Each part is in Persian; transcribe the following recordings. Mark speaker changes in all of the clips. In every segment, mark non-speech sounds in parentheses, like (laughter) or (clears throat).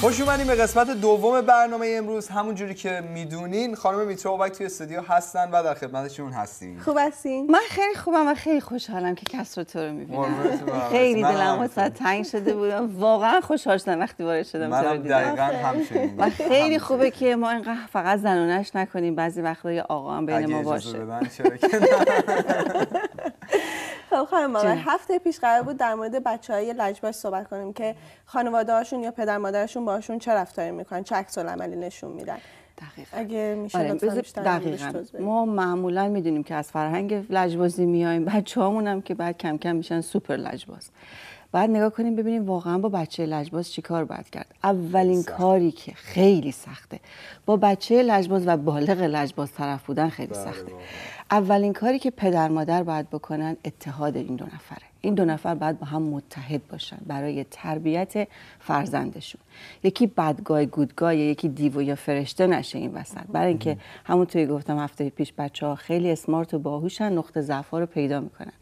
Speaker 1: خوش اومدیم به قسمت دوم برنامه امروز همونجوری که میدونین خانم میترو بک توی استودیو هستن و در خدمتشون هستیم خوب
Speaker 2: هستین من خیلی خوبم و خیلی خوشحالم که کس رو تو رو میبینم (laughs) خیلی دلم واسه تنگ شده بودم واقعا خوشحال شدم وقتی وارد شدم منم دقیقاً همچنین و خیلی خوبه که ما اینقدر فقط زنونش نکنیم بعضی وقتا یه آقا هم بین ما باشه (laughs)
Speaker 3: جناب خانم آور هفته پیش قرار بود در مورد بچه های لجباش صحبت کنیم که خانواده هاشون یا پدر مادرشون باشون چه رفتاری میکنن چه عکس عملی نشون میدن دقیقا. اگه میشه آره،
Speaker 2: ما معمولا میدونیم که از فرهنگ لجبازی میایم بچه هامون هم که بعد کم کم میشن سوپر لجباز بعد نگاه کنیم ببینیم واقعا با بچه لجباز چی کار باید کرد اولین سخت. کاری که خیلی سخته با بچه لجباز و بالغ لجباز طرف بودن خیلی بله، سخته اولین کاری که پدر مادر باید بکنن اتحاد این دو نفره این دو نفر باید با هم متحد باشن برای تربیت فرزندشون یکی بدگای گودگای یکی دیو یا فرشته نشه این وسط برای اینکه همون گفتم هفته پیش بچه ها خیلی اسمارت و باهوشن نقطه ضعف رو پیدا میکنن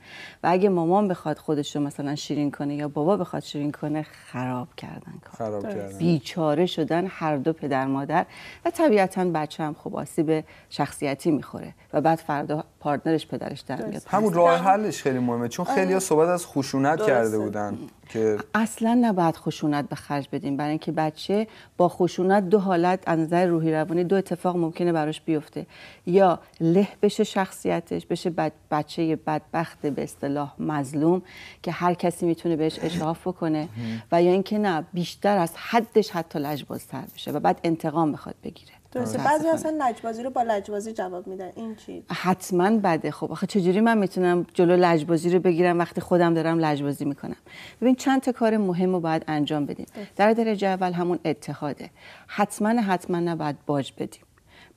Speaker 2: و اگه مامان بخواد خودش رو مثلا شیرین کنه یا بابا بخواد شیرین کنه خراب کردن کار خراب کردن. بیچاره شدن هر دو پدر مادر و طبیعتا بچه هم خب آسیب شخصیتی میخوره و بعد فردا پارتنرش پدرش در همون راه
Speaker 1: حلش خیلی مهمه چون خیلی ها آره. صحبت از خشونت کرده بودن که
Speaker 2: اصلا نباید خشونت به خرج بدیم برای اینکه بچه با خشونت دو حالت از نظر روحی روانی دو اتفاق ممکنه براش بیفته یا له بشه شخصیتش بشه بد بچه بدبخت به اصطلاح مظلوم که هر کسی میتونه بهش اشراف بکنه و یا اینکه نه بیشتر از حدش حتی لجبازتر بشه و بعد انتقام بخواد بگیره بعضی
Speaker 3: اصلا لجبازی رو با لجبازی جواب میدن این چی
Speaker 2: حتما بده خب آخه چجوری من میتونم جلو لجبازی رو بگیرم وقتی خودم دارم لجبازی میکنم ببین چند تا کار مهم رو باید انجام بدیم در درجه اول همون اتحاده حتما حتما نباید باج بدیم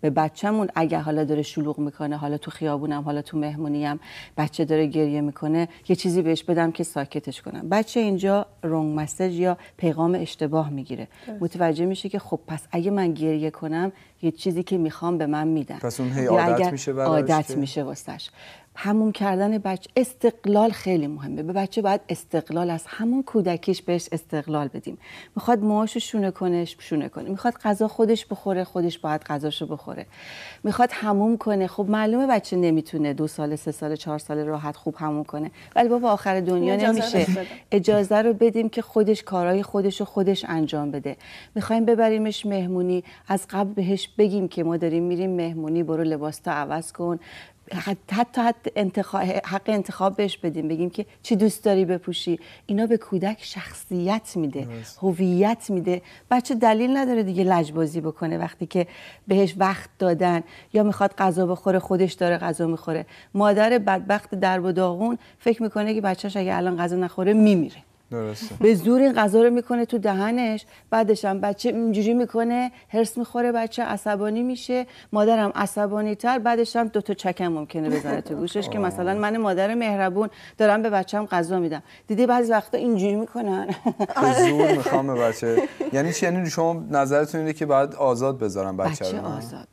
Speaker 2: به بچهمون اگه حالا داره شلوغ میکنه حالا تو خیابونم حالا تو مهمونیم بچه داره گریه میکنه یه چیزی بهش بدم که ساکتش کنم بچه اینجا رونگ مسج یا پیغام اشتباه میگیره متوجه میشه که خب پس اگه من گریه کنم یه چیزی که میخوام به من میدن پس
Speaker 1: اون هی عادت میشه عادت میشه
Speaker 2: واسش همون کردن بچه استقلال خیلی مهمه به بچه باید استقلال از همون کودکیش بهش استقلال بدیم میخواد موهاشو شونه کنه شونه کنه میخواد غذا خودش بخوره خودش باید غذاشو بخوره میخواد هموم کنه خب معلومه بچه نمیتونه دو سال سه سال چهار سال راحت خوب هموم کنه ولی بابا آخر دنیا نمیشه اجازه رو بدیم که خودش کارهای خودش رو خودش انجام بده میخوایم ببریمش مهمونی از قبل بهش بگیم که ما داریم میریم مهمونی برو لباس تا عوض کن حتی حق انتخاب بهش بدیم بگیم که چی دوست داری بپوشی اینا به کودک شخصیت میده هویت میده بچه دلیل نداره دیگه لجبازی بکنه وقتی که بهش وقت دادن یا میخواد غذا بخوره خودش داره غذا میخوره مادر بدبخت در و داغون فکر میکنه که بچهش اگه الان غذا نخوره میمیره
Speaker 3: درسته. به
Speaker 2: زور این غذا رو میکنه تو دهنش بعدش هم بچه اینجوری میکنه هرس میخوره بچه عصبانی میشه مادرم عصبانی تر بعدش هم دو تا چکم ممکنه بزنه تو گوشش که مثلا من مادر مهربون دارم به هم غذا میدم دیدی بعضی وقتا اینجوری میکنن به زور میخوام
Speaker 1: به بچه یعنی چی یعنی شما نظرتون اینه که بعد آزاد بذارم بچه, بچه آزاد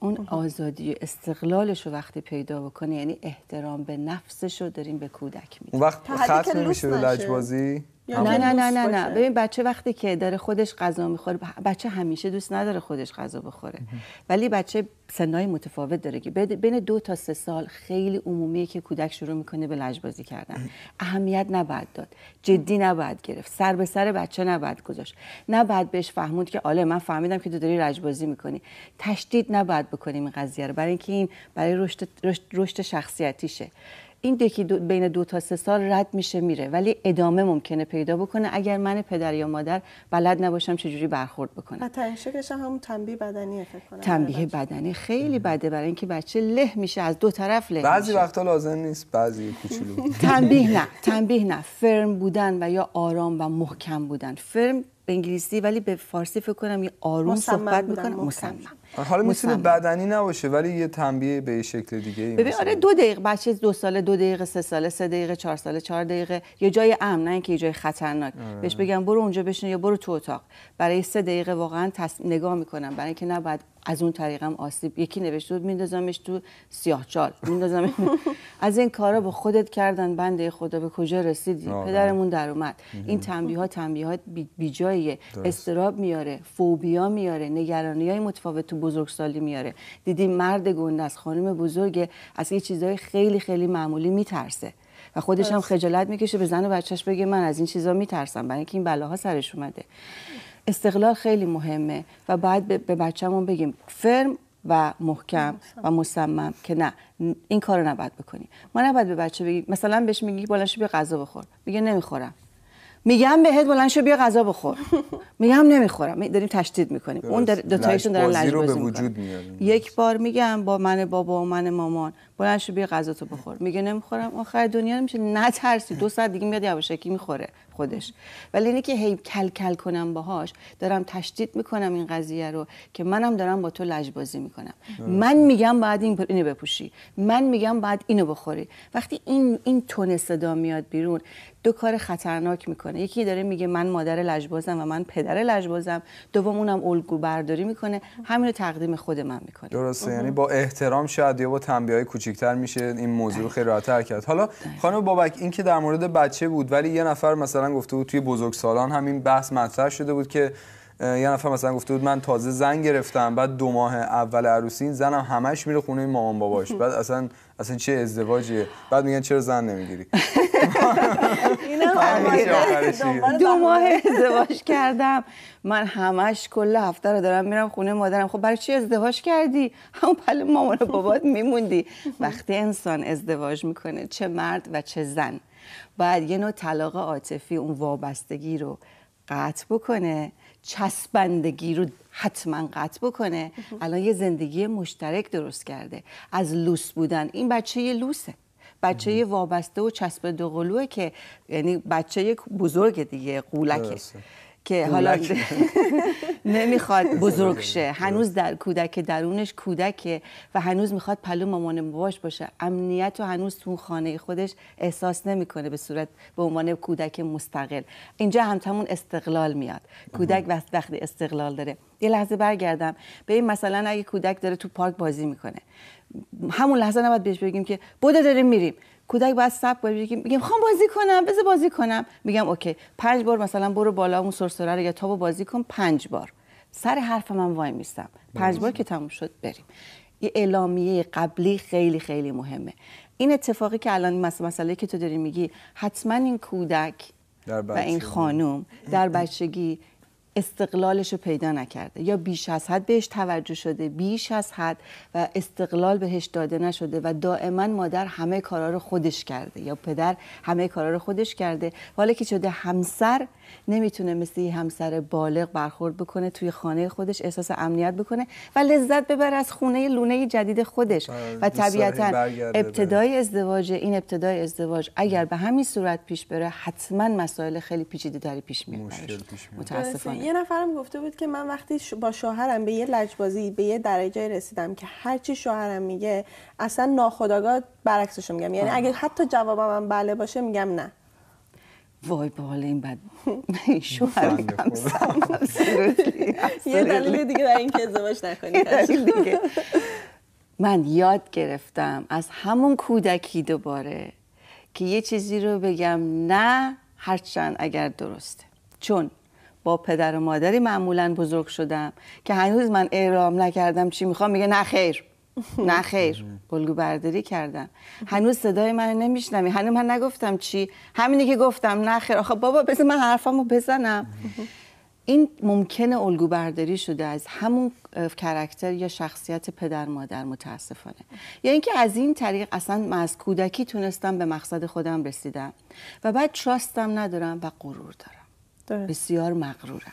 Speaker 2: اون خب. آزادی و استقلالش رو وقتی پیدا بکنه یعنی احترام به نفسش رو داریم به کودک میدیم
Speaker 1: وقت ختم میشه لجبازی نه نه نه
Speaker 2: نه نه ببین بچه وقتی که داره خودش غذا میخوره بچه همیشه دوست نداره خودش غذا بخوره ولی بچه سنای متفاوت داره که بین دو تا سه سال خیلی عمومیه که کودک شروع میکنه به لجبازی کردن اهمیت نباید داد جدی نباید گرفت سر به سر بچه نباید گذاشت نباید بهش فهموند که آله من فهمیدم که تو داری لجبازی میکنی تشدید نباید بکنیم این قضیه رو برای اینکه این برای رشد رشد شخصیتیشه این یکی بین دو تا سه سال رد میشه میره ولی ادامه ممکنه پیدا بکنه اگر من پدر یا مادر بلد نباشم چجوری برخورد بکنم
Speaker 3: و همون تنبیه بدنی فکر کنم تنبیه
Speaker 2: بدنی خیلی بده برای اینکه بچه له میشه از دو طرف له بعضی وقتا لازم نیست بعضی کوچولو (laughs) تنبیه نه تنبیه نه فرم بودن و یا آرام و محکم بودن فرم به انگلیسی ولی به فارسی فکر کنم یه آروم صحبت میکنه مصمم
Speaker 1: حالا میتونه بدنی نباشه ولی یه تنبیه به شکل دیگه ببین آره
Speaker 2: دو دقیقه بچه دو ساله دو دقیقه سه ساله سه دقیقه چهار ساله چهار دقیقه یه جای امن نه که یه جای خطرناک آره. بهش بگم برو اونجا بشین یا برو تو اتاق برای سه دقیقه واقعا تص... نگاه میکنم برای اینکه نباید از اون طریقم آسیب یکی نوشته بود میندازمش تو سیاه چال میندازم (laughs) از این کارا با خودت کردن بنده خدا به کجا رسیدی پدرمون بله. در اومد این تنبیه ها تنبیه ها بی جاییه استراب میاره فوبیا میاره نگرانی های متفاوت تو بزرگسالی میاره دیدی مرد گنده از خانم بزرگ از یه چیزهای خیلی خیلی معمولی میترسه و خودش هم خجالت میکشه به زن و بچهش بگه من از این چیزا میترسم برای اینکه این بلاها سرش اومده استقلال خیلی مهمه و باید به بچه‌مون بگیم فرم و محکم و مصمم که نه این کار رو نباید بکنی ما نباید به بچه بگیم مثلا بهش میگی بلنشو بیا غذا بخور میگه نمیخورم میگم بهت بلند بیا غذا بخور (laughs) میگم نمیخورم داریم تشدید میکنیم اون دو تایشون دارن لجبازی وجود میکنن یک بار میگم با من بابا و من مامان بلند بیا غذا تو بخور میگه نمیخورم آخر دنیا میشه نترسی دو ساعت دیگه میاد یواشکی میخوره خودش ولی اینه که هی کل کل کنم باهاش دارم تشدید میکنم این قضیه رو که منم دارم با تو لجبازی میکنم من میگم بعد این اینو بپوشی من میگم بعد اینو بخوری وقتی این این تون صدا میاد بیرون دو کار خطرناک میکنه یکی داره میگه من مادر لجبازم و من پدر لجبازم دوم اونم الگو برداری میکنه همین تقدیم خود من میکنه
Speaker 1: درسته یعنی با احترام شاید یا با تنبیه بیشتر میشه این موضوع رو خیلی راحت‌تر کرد حالا خانم بابک این که در مورد بچه بود ولی یه نفر مثلا گفته بود توی بزرگسالان همین بحث مطرح شده بود که یه نفر مثلا گفته بود من تازه زن گرفتم بعد دو ماه اول عروسی زنم همش میره خونه مامان باباش بعد اصلا اصلا چه ازدواجیه بعد میگن چرا زن نمیگیری (laughs) (laughs)
Speaker 3: اینا
Speaker 2: دو ماه ازدواج کردم من همش کل هفته رو دارم میرم خونه مادرم خب برای چی ازدواج کردی همون پل مامان و بابات میموندی وقتی انسان ازدواج میکنه چه مرد و چه زن باید یه نوع طلاق عاطفی اون وابستگی رو قطع بکنه چسبندگی رو حتما قطع بکنه الان یه زندگی مشترک درست کرده از لوس بودن این بچه یه لوسه بچه وابسته و چسب دوقلوه که یعنی بچه بزرگ دیگه قولکه که حالا (laughs) نمیخواد (laughs) بزرگ شه هنوز در کودک درونش کودکه و هنوز میخواد پلو مامان باباش باشه امنیت و هنوز تو خانه خودش احساس نمیکنه به صورت به عنوان کودک مستقل اینجا هم استقلال میاد کودک وقتی استقلال داره یه لحظه برگردم به این مثلا اگه کودک داره تو پارک بازی میکنه همون لحظه نباید بهش بگیم که بوده داریم میریم کودک باید صبر بگیم میگم خوام بازی کنم بذار بازی کنم میگم اوکی پنج بار مثلا برو بالا اون سرسره رو یا تابو بازی کن پنج بار سر حرف من وای میستم پنج بله. بار که تموم شد بریم یه اعلامیه قبلی خیلی خیلی مهمه این اتفاقی که الان مثلا مسئله که تو داری میگی حتما این کودک
Speaker 1: و این خانم
Speaker 2: در بچگی استقلالش رو پیدا نکرده یا بیش از حد بهش توجه شده بیش از حد و استقلال بهش داده نشده و دائما مادر همه کارا رو خودش کرده یا پدر همه کارا رو خودش کرده حالا که شده همسر نمیتونه مثل یه همسر بالغ برخورد بکنه توی خانه خودش احساس امنیت بکنه و لذت ببره از خونه لونه جدید خودش و طبیعتا ابتدای ازدواج این ابتدای ازدواج اگر به همین صورت پیش بره حتما مسائل خیلی پیچیده داری پیش میاد متاسفانه یه
Speaker 3: نفرم گفته بود که من وقتی با شوهرم به یه لجبازی به یه درجه رسیدم که هرچی شوهرم میگه اصلا ناخداگاه برعکسش میگم یعنی اگه حتی جوابم بله باشه میگم نه
Speaker 2: وای به این بد (laughs) شوهر کم
Speaker 3: (laughs) یه دلیل دیگه این اینکه ازدواج نکنی
Speaker 2: من یاد گرفتم از همون کودکی دوباره که یه چیزی رو بگم نه هرچند اگر درسته چون با پدر و مادری معمولا بزرگ شدم که هنوز من اعرام نکردم چی میخوام میگه نه خیر (laughs) نه خیر بلگو برداری کردم هنوز صدای من نمیشنمی هنوز من نگفتم چی همینی که گفتم نه خیر آخه بابا بذار من حرفامو بزنم این ممکنه الگو برداری شده از همون کرکتر یا شخصیت پدر مادر متاسفانه یا یعنی اینکه از این طریق اصلا من از کودکی تونستم به مقصد خودم رسیدم و بعد تراستم ندارم و غرور دارم بسیار مغرورم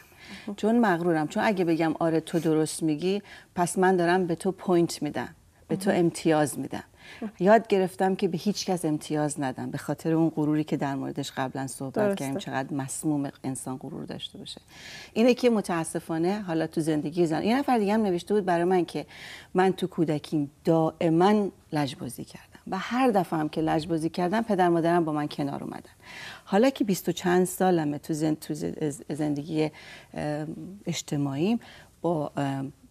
Speaker 2: چون مغرورم چون اگه بگم آره تو درست میگی پس من دارم به تو پوینت میدم به تو امتیاز میدم یاد گرفتم که به هیچ کس امتیاز ندم به خاطر اون غروری که در موردش قبلا صحبت کردیم چقدر مسموم انسان غرور داشته باشه اینه که متاسفانه حالا تو زندگی زن این نفر دیگه هم نوشته بود برای من که من تو کودکیم دائما لجبازی کردم و هر دفعه هم که لجبازی کردم پدر مادرم با من کنار اومدن حالا که بیست و چند سالمه تو, زندگی اجتماعیم با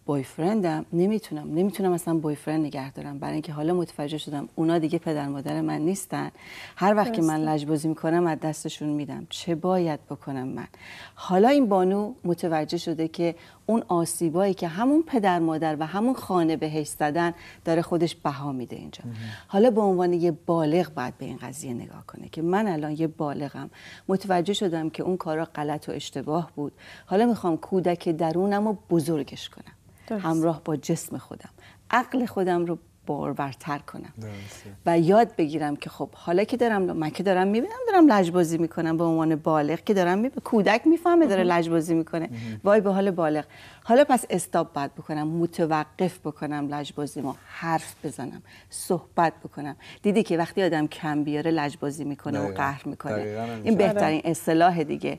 Speaker 2: بویفرندم نمیتونم نمیتونم اصلا بویفرند نگه دارم برای اینکه حالا متوجه شدم اونا دیگه پدر مادر من نیستن هر وقت که من لجبازی میکنم از دستشون میدم چه باید بکنم من حالا این بانو متوجه شده که اون آسیبایی که همون پدر مادر و همون خانه بهش زدن داره خودش بها میده اینجا حالا به عنوان یه بالغ بعد به این قضیه نگاه کنه که من الان یه بالغم متوجه شدم که اون کارا غلط و اشتباه بود حالا میخوام کودک درونم رو بزرگش کنم همراه با جسم خودم عقل خودم رو بارورتر کنم و یاد بگیرم که خب حالا که دارم من که دارم میبینم دارم لجبازی میکنم به عنوان بالغ که دارم میبینم کودک میفهمه داره لجبازی میکنه وای به حال بالغ حالا پس استاب بکنم متوقف بکنم لجبازی ما حرف بزنم صحبت بکنم دیدی که وقتی آدم کم بیاره لجبازی میکنه و قهر میکنه این بهترین آره. اصطلاح دیگه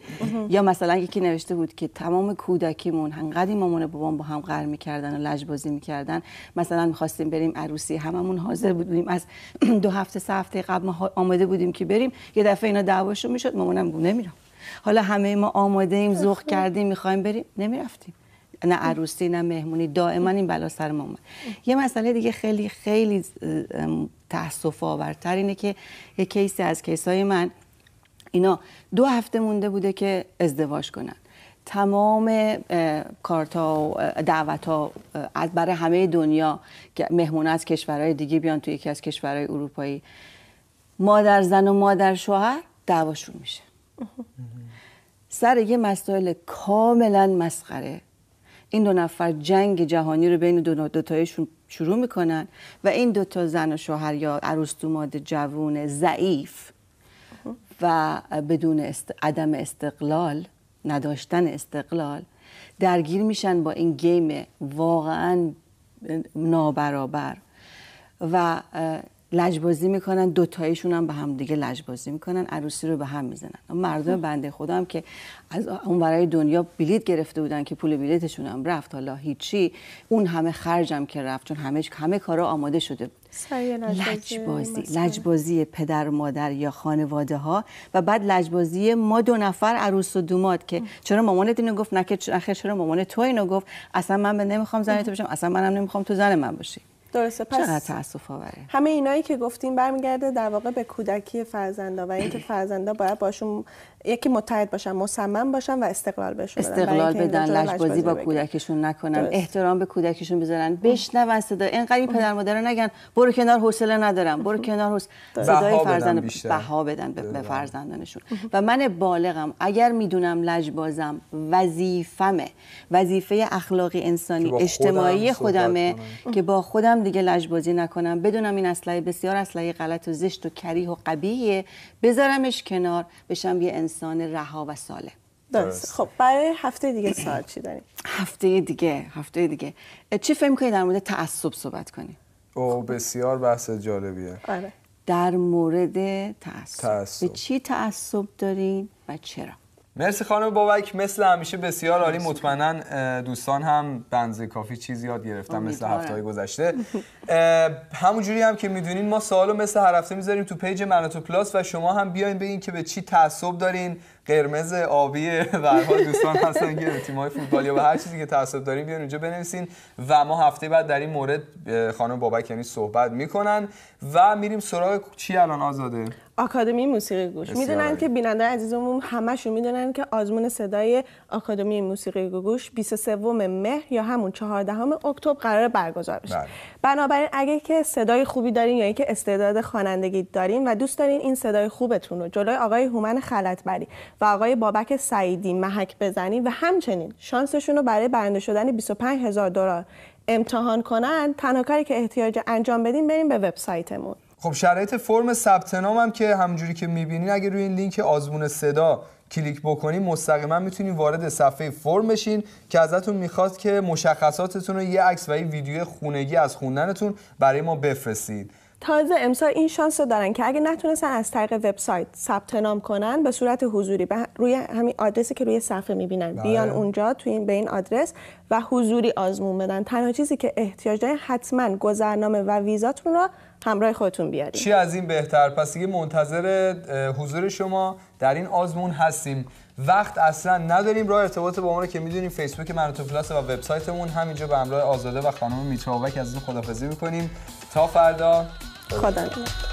Speaker 2: یا مثلا یکی نوشته بود که تمام کودکیمون انقدر مامون بابام با هم قهر میکردن و لجبازی میکردن مثلا میخواستیم بریم عروس عروسی هممون حاضر بودیم از (clears throat) دو هفته سه هفته قبل ما آماده بودیم که بریم یه دفعه اینا دعواشون میشد مامانم گفت نمیرم حالا همه ما آماده ایم زخ (laughs) کردیم میخوایم بریم نمیرفتیم نه عروسی نه مهمونی دائما این بلا سر ما اومد یه مسئله دیگه خیلی خیلی تاسف آورتر اینه که یه کیسی از کیسای من اینا دو هفته مونده بوده که ازدواج کنن تمام کارتا و دعوت از برای همه دنیا مهمون از کشورهای دیگه بیان توی یکی از کشورهای اروپایی مادر زن و مادر شوهر دعواشون میشه سر یه مسائل کاملا مسخره این دو نفر جنگ جهانی رو بین دو دوتایشون شروع میکنن و این دوتا زن و شوهر یا عروس دوماد جوون ضعیف و بدون عدم استقلال نداشتن استقلال درگیر میشن با این گیم واقعا نابرابر و لجبازی میکنن دوتایشون هم به هم دیگه لجبازی میکنن عروسی رو به هم میزنن مردم خب. بنده خودم که از اون برای دنیا بلیت گرفته بودن که پول بلیتشون هم رفت حالا هیچی اون همه خرجم که رفت چون همه همه کارا آماده شده بود
Speaker 3: لجبازی
Speaker 2: لجبازی پدر مادر یا خانواده ها و بعد لجبازی ما دو نفر عروس و دوماد که چرا مامانت اینو گفت نکه چرا مامان تو اینو گفت اصلا من نمیخوام زن تو بشم اصلا منم نمیخوام تو زن من باشی
Speaker 3: درسته پس چقدر تاسف آوره همه اینایی که گفتیم برمیگرده در واقع به کودکی فرزندا و اینکه فرزندا باید باشون یکی متحد باشن مصمم باشن و استقلال بشون استقلال بدن بازی با
Speaker 2: کودکشون نکنن احترام به کودکشون بذارن بشنون صدا اینقدر
Speaker 3: این پدر مادر نگن
Speaker 2: برو کنار حوصله ندارم برو کنار حس. صدای فرزند بها بدن به, بله. فرزندانشون و من بالغم اگر میدونم بازم وظیفمه وظیفه اخلاقی انسانی اجتماعی خودمه که با خودم دیگه دیگه لجبازی نکنم بدونم این اسلحه بسیار اسلحه غلط و زشت و کریه و قبیه بذارمش کنار بشم یه انسان رها و ساله خب برای هفته دیگه ساعت چی داریم هفته دیگه هفته دیگه چی فکر کنید در مورد تعصب صحبت کنی؟
Speaker 1: او بسیار بحث جالبیه
Speaker 2: آره. در مورد تعصب. به چی تعصب دارین و چرا
Speaker 1: مرسی خانم بابک مثل همیشه بسیار عالی مطمئنا دوستان هم بنز کافی چیز یاد گرفتن مثل هفته های گذشته (laughs) همونجوری هم که میدونین ما سوالو مثل هر هفته میذاریم تو پیج مناتو پلاس و شما هم بیاین بگین که به چی تعصب دارین قرمز آبی و (laughs) حال دوستان هستن که به تیم‌های فوتبال یا به هر چیزی که تعصب دارین بیاین اونجا بنویسین و ما هفته بعد در این مورد خانم بابک یعنی صحبت میکنن و میریم سراغ چی الان آزاده
Speaker 3: آکادمی موسیقی گوش میدونن که بیننده عزیزمون همشون میدونن که آزمون صدای آکادمی موسیقی گوش 23 مهر یا همون 14 اکتبر قرار برگزار بشه بله. بنابراین اگه که صدای خوبی دارین یا اینکه استعداد خوانندگی دارین و دوست دارین این صدای خوبتون رو جلوی آقای هومن خلطبری و آقای بابک سعیدی محک بزنین و همچنین شانسشون رو برای برنده شدن 25 هزار دلار امتحان کنن تنها کاری که احتیاج انجام بدین بریم به وبسایتمون
Speaker 1: خب شرایط فرم ثبت نام هم که همجوری که میبینین اگه روی این لینک آزمون صدا کلیک بکنین مستقیما میتونین وارد صفحه فرم بشین که ازتون میخواد که مشخصاتتون رو یه عکس و یه ویدیو خونگی از خوندنتون برای ما بفرستید
Speaker 3: تازه امسا این شانس رو دارن که اگه نتونستن از طریق وبسایت ثبت نام کنن به صورت حضوری به روی همین آدرسی که روی صفحه میبینن بله. بیان اونجا تو این به این آدرس و حضوری آزمون بدن تنها چیزی که احتیاج دارین حتما گذرنامه و ویزاتون رو همراه خودتون بیارید چی
Speaker 1: از این بهتر پس دیگه منتظر حضور شما در این آزمون هستیم وقت اصلا نداریم راه ارتباط با ما رو که میدونیم فیسبوک منوتو پلاس و وبسایتمون همینجا به همراه آزاده و خانم میتراوک از این خدافظی میکنیم تا فردا خدا